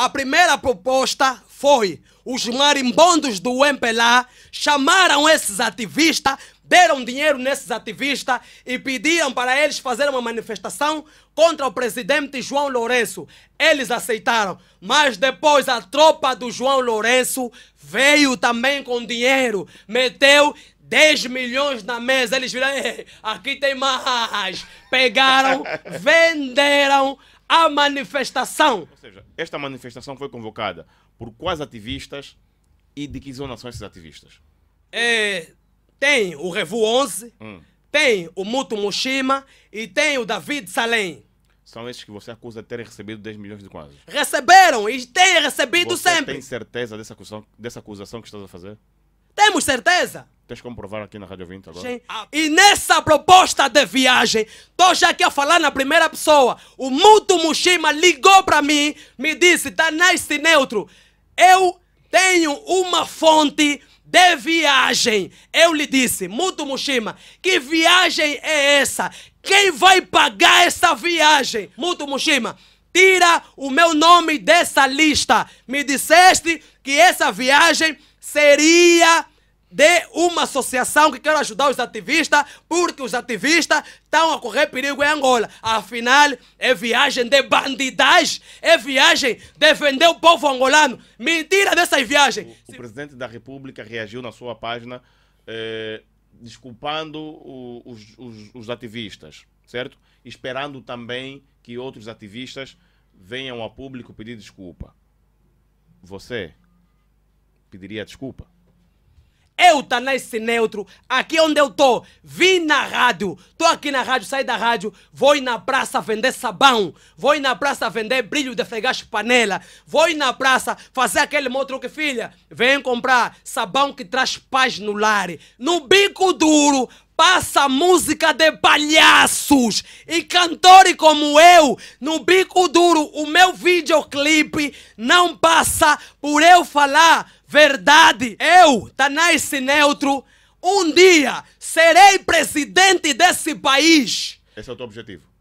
A primeira proposta foi os marimbondos do MPLA chamaram esses ativistas, deram dinheiro nesses ativistas e pediram para eles fazerem uma manifestação contra o presidente João Lourenço. Eles aceitaram, mas depois a tropa do João Lourenço veio também com dinheiro, meteu 10 milhões na mesa. Eles viram, aqui tem mais. Pegaram, venderam à manifestação. Ou seja, esta manifestação foi convocada por quais ativistas e de que são esses ativistas? É, tem o Revu 11, hum. tem o Muto Mushima e tem o David Salem. São esses que você acusa de terem recebido 10 milhões de quase. Receberam e têm recebido você sempre. Tem certeza dessa acusação, dessa acusação que estás a fazer? Temos certeza? Tens como provar aqui na Rádio 20 agora. Sim. e nessa proposta de viagem, estou já aqui a falar na primeira pessoa. O Muto Mushima ligou para mim, me disse, Danaste Neutro, eu tenho uma fonte de viagem. Eu lhe disse, Muto Mushima, que viagem é essa? Quem vai pagar essa viagem? Muto Mushima, tira o meu nome dessa lista. Me disseste que essa viagem seria de uma associação que quer ajudar os ativistas, porque os ativistas estão a correr perigo em Angola. Afinal, é viagem de bandidagem, é viagem de o povo angolano. Mentira dessas viagens. O, o presidente da República reagiu na sua página eh, desculpando o, os, os, os ativistas, certo? Esperando também que outros ativistas venham ao público pedir desculpa. Você pediria desculpa? Eu tá nesse neutro, aqui é onde eu tô. Vim na rádio, tô aqui na rádio, saí da rádio, vou na praça vender sabão, vou na praça vender brilho de fregar panela, vou na praça fazer aquele motro que filha, vem comprar sabão que traz paz no lar. No bico duro, passa música de palhaços e cantores como eu no bico duro. O meu videoclipe não passa por eu falar verdade. Eu, Tanais Neutro, um dia serei presidente desse país. Esse é o teu objetivo.